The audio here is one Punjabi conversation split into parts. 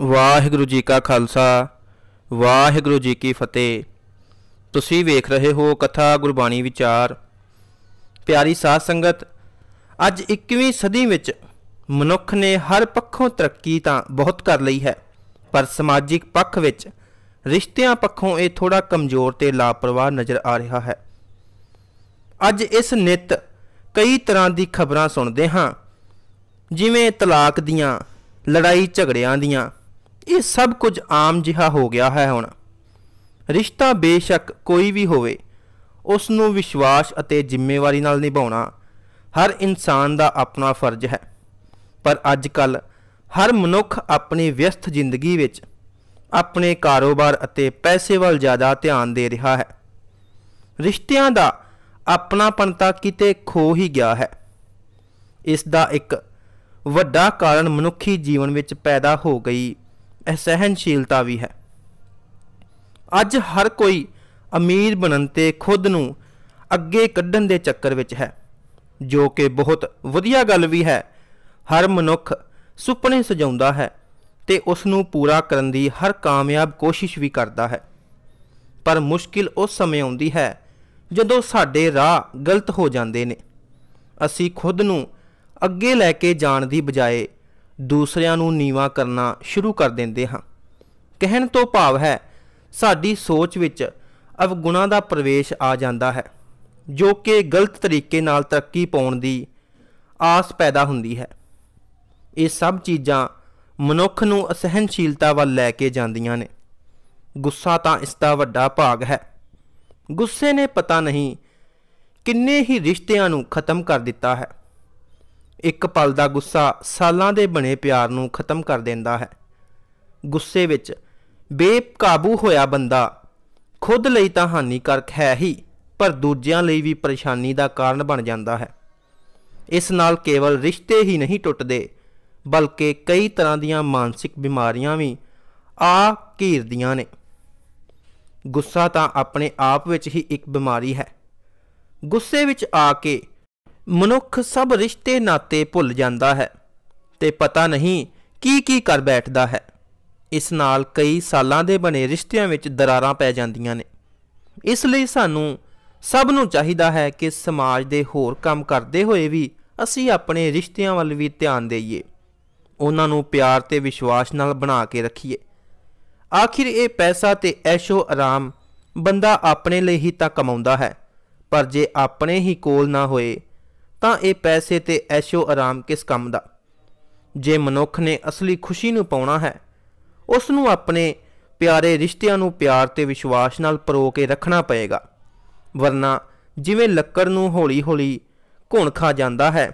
ਵਾਹਿਗੁਰੂ ਜੀ ਕਾ ਖਾਲਸਾ ਵਾਹਿਗੁਰੂ ਜੀ ਕੀ ਫਤਿਹ ਤੁਸੀਂ ਵੇਖ ਰਹੇ ਹੋ ਕਥਾ ਗੁਰਬਾਣੀ ਵਿਚਾਰ ਪਿਆਰੀ ਸਾਧ ਸੰਗਤ ਅੱਜ 21ਵੀਂ ਸਦੀ ਵਿੱਚ ਮਨੁੱਖ ਨੇ ਹਰ ਪੱਖੋਂ ਤਰੱਕੀ ਤਾਂ ਬਹੁਤ ਕਰ ਲਈ ਹੈ ਪਰ ਸਮਾਜਿਕ ਪੱਖ ਵਿੱਚ ਰਿਸ਼ਤਿਆਂ ਪੱਖੋਂ ਇਹ ਥੋੜਾ ਕਮਜ਼ੋਰ ਤੇ ਲਾਪਰਵਾਹ ਨਜ਼ਰ ਆ ਰਿਹਾ ਹੈ ਅੱਜ ਇਸ ਨਿਤ ਕਈ ਤਰ੍ਹਾਂ ਦੀ ਖਬਰਾਂ ਸੁਣਦੇ ਹਾਂ ਜਿਵੇਂ ਤਲਾਕ ਦੀਆਂ ਲੜਾਈ ਝਗੜਿਆਂ ਦੀਆਂ ਇਹ ਸਭ ਕੁਝ ਆਮ ਜਿਹਾ ਹੋ ਗਿਆ ਹੈ ਹੁਣ ਰਿਸ਼ਤਾ ਬੇਸ਼ੱਕ ਕੋਈ ਵੀ ਹੋਵੇ ਉਸ ਨੂੰ ਵਿਸ਼ਵਾਸ ਅਤੇ ਜ਼ਿੰਮੇਵਾਰੀ ਨਾਲ ਨਿਭਾਉਣਾ ਹਰ ਇਨਸਾਨ ਦਾ ਆਪਣਾ ਫਰਜ਼ ਹੈ ਪਰ ਅੱਜ ਕੱਲ ਹਰ ਮਨੁੱਖ ਆਪਣੀ ਵਿਅਸਤ ਜ਼ਿੰਦਗੀ ਵਿੱਚ ਆਪਣੇ ਕਾਰੋਬਾਰ ਅਤੇ ਪੈਸੇ ਵੱਲ ਜ਼ਿਆਦਾ ਧਿਆਨ ਦੇ ਰਿਹਾ ਹੈ ਰਿਸ਼ਤਿਆਂ ਦਾ ਆਪਣਾਪਣ ਤਾਂ ਕਿਤੇ ਖੋ ਹੀ ਗਿਆ ਹੈ ਇਸ ਦਾ ਇੱਕ ਵੱਡਾ ਕਾਰਨ ਮਨੁੱਖੀ ਜੀਵਨ ਵਿੱਚ ਪੈਦਾ ਹੋ ਗਈ ਅਸਹਿਣਸ਼ੀਲਤਾ ਵੀ ਹੈ ਅੱਜ ਹਰ ਕੋਈ ਅਮੀਰ ਬਣਨ ਤੇ ਖੁਦ ਨੂੰ ਅੱਗੇ ਕੱਢਣ ਦੇ ਚੱਕਰ ਵਿੱਚ ਹੈ ਜੋ ਕਿ ਬਹੁਤ ਵਧੀਆ ਗੱਲ ਵੀ ਹੈ ਹਰ ਮਨੁੱਖ ਸੁਪਨੇ ਸਜਾਉਂਦਾ ਹੈ ਤੇ ਉਸ ਨੂੰ ਪੂਰਾ ਕਰਨ ਦੀ ਹਰ ਕਾਮਯਾਬ ਕੋਸ਼ਿਸ਼ ਵੀ ਕਰਦਾ ਹੈ ਪਰ ਮੁਸ਼ਕਿਲ ਉਸ ਸਮੇਂ ਆਉਂਦੀ ਹੈ ਜਦੋਂ ਸਾਡੇ ਰਾਹ ਗਲਤ ਹੋ ਜਾਂਦੇ ਨੇ ਅਸੀਂ ਖੁਦ ਨੂੰ ਅੱਗੇ ਲੈ ਕੇ ਜਾਣ ਦੀ ਬਜਾਏ ਦੂਸਰਿਆਂ ਨੂੰ ਨੀਵਾ ਕਰਨਾ ਸ਼ੁਰੂ ਕਰ ਦਿੰਦੇ ਹਾਂ ਕਹਿਣ ਤੋਂ ਭਾਵ ਹੈ ਸਾਡੀ ਸੋਚ ਵਿੱਚ ਅਵਗੁਣਾ ਦਾ ਪ੍ਰਵੇਸ਼ ਆ ਜਾਂਦਾ ਹੈ ਜੋ ਕਿ ਗਲਤ ਤਰੀਕੇ ਨਾਲ ਤਰੱਕੀ ਪਾਉਣ ਦੀ ਆਸ ਪੈਦਾ ਹੁੰਦੀ ਹੈ ਇਹ ਸਭ ਚੀਜ਼ਾਂ ਮਨੁੱਖ ਨੂੰ ਅਸਹਿਣਸ਼ੀਲਤਾ ਵੱਲ ਲੈ ਕੇ ਜਾਂਦੀਆਂ ਨੇ ਗੁੱਸਾ ਤਾਂ ਇਸ ਦਾ ਵੱਡਾ ਭਾਗ ਹੈ ਗੁੱਸੇ ਨੇ ਪਤਾ ਨਹੀਂ ਕਿੰਨੇ ਹੀ ਰਿਸ਼ਤਿਆਂ ਨੂੰ ਖਤਮ ਕਰ ਦਿੱਤਾ ਹੈ ਇੱਕ ਪਲ ਦਾ ਗੁੱਸਾ ਸਾਲਾਂ ਦੇ ਬਣੇ ਪਿਆਰ ਨੂੰ ਖਤਮ ਕਰ ਦਿੰਦਾ ਹੈ ਗੁੱਸੇ ਵਿੱਚ ਬੇਕਾਬੂ ਹੋਇਆ ਬੰਦਾ ਖੁਦ ਲਈ ਤਾਂ ਹਾਨੀਕਾਰਕ ਹੈ ਹੀ ਪਰ ਦੂਜਿਆਂ ਲਈ ਵੀ ਪਰੇਸ਼ਾਨੀ ਦਾ ਕਾਰਨ ਬਣ ਜਾਂਦਾ ਹੈ ਇਸ ਨਾਲ ਕੇਵਲ ਰਿਸ਼ਤੇ ਹੀ ਨਹੀਂ ਟੁੱਟਦੇ ਬਲਕਿ ਕਈ ਤਰ੍ਹਾਂ ਦੀਆਂ ਮਾਨਸਿਕ ਬਿਮਾਰੀਆਂ ਵੀ ਆ ਘੇਰਦੀਆਂ ਨੇ ਗੁੱਸਾ ਤਾਂ ਆਪਣੇ ਆਪ ਵਿੱਚ ਹੀ ਇੱਕ ਬਿਮਾਰੀ ਹੈ ਗੁੱਸੇ ਵਿੱਚ ਆ ਕੇ ਮਨੁੱਖ ਸਭ ਰਿਸ਼ਤੇ ਨਾਤੇ ਭੁੱਲ ਜਾਂਦਾ ਹੈ ਤੇ ਪਤਾ ਨਹੀਂ ਕੀ ਕੀ ਕਰ ਬੈਠਦਾ ਹੈ ਇਸ ਨਾਲ ਕਈ ਸਾਲਾਂ ਦੇ ਬਣੇ ਰਿਸ਼ਤਿਆਂ ਵਿੱਚ ਦਰਾਰਾਂ ਪੈ ਜਾਂਦੀਆਂ ਨੇ ਇਸ ਲਈ ਸਾਨੂੰ ਸਭ ਨੂੰ ਚਾਹੀਦਾ ਹੈ ਕਿ ਸਮਾਜ ਦੇ ਹੋਰ ਕੰਮ ਕਰਦੇ ਹੋਏ ਵੀ ਅਸੀਂ ਆਪਣੇ ਰਿਸ਼ਤਿਆਂ ਵੱਲ ਵੀ ਧਿਆਨ ਦੇਈਏ ਉਹਨਾਂ ਨੂੰ ਪਿਆਰ ਤੇ ਵਿਸ਼ਵਾਸ ਨਾਲ ਬਣਾ ਕੇ ਰੱਖੀਏ ਆਖਿਰ ਇਹ ਪੈਸਾ ਤੇ ਐਸ਼ੋ ਆਰਾਮ ਬੰਦਾ ਆਪਣੇ ਲਈ ਹੀ ਤਾਂ ਕਮਾਉਂਦਾ ਹੈ ਪਰ ਜੇ ਆਪਣੇ ਹੀ ਕੋਲ ਨਾ ਹੋਏ ਤਾਂ ਇਹ ਪੈਸੇ ਤੇ ਐਸ਼ੋ ਆਰਾਮ ਕਿਸ ਕੰਮ ਦਾ ਜੇ ਮਨੁੱਖ ਨੇ ਅਸਲੀ ਖੁਸ਼ੀ ਨੂੰ ਪਾਉਣਾ ਹੈ ਉਸ ਨੂੰ ਆਪਣੇ ਪਿਆਰੇ ਰਿਸ਼ਤਿਆਂ ਨੂੰ ਪਿਆਰ ਤੇ ਵਿਸ਼ਵਾਸ ਨਾਲ ਪਰੋ ਕੇ ਰੱਖਣਾ ਪਏਗਾ ਵਰਨਾ ਜਿਵੇਂ ਲੱਕੜ ਨੂੰ ਹੌਲੀ-ਹੌਲੀ ਘੁਣ ਖਾ ਜਾਂਦਾ ਹੈ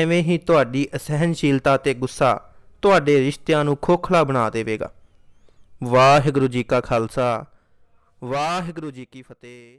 ਐਵੇਂ ਹੀ ਤੁਹਾਡੀ ਅਸਹਿਣਸ਼ੀਲਤਾ ਤੇ ਗੁੱਸਾ ਤੁਹਾਡੇ ਰਿਸ਼ਤਿਆਂ ਨੂੰ ਖੋਖਲਾ ਬਣਾ ਦੇਵੇਗਾ ਵਾਹਿਗੁਰੂ ਜੀ ਕਾ ਖਾਲਸਾ ਵਾਹਿਗੁਰੂ ਜੀ ਕੀ ਫਤਿਹ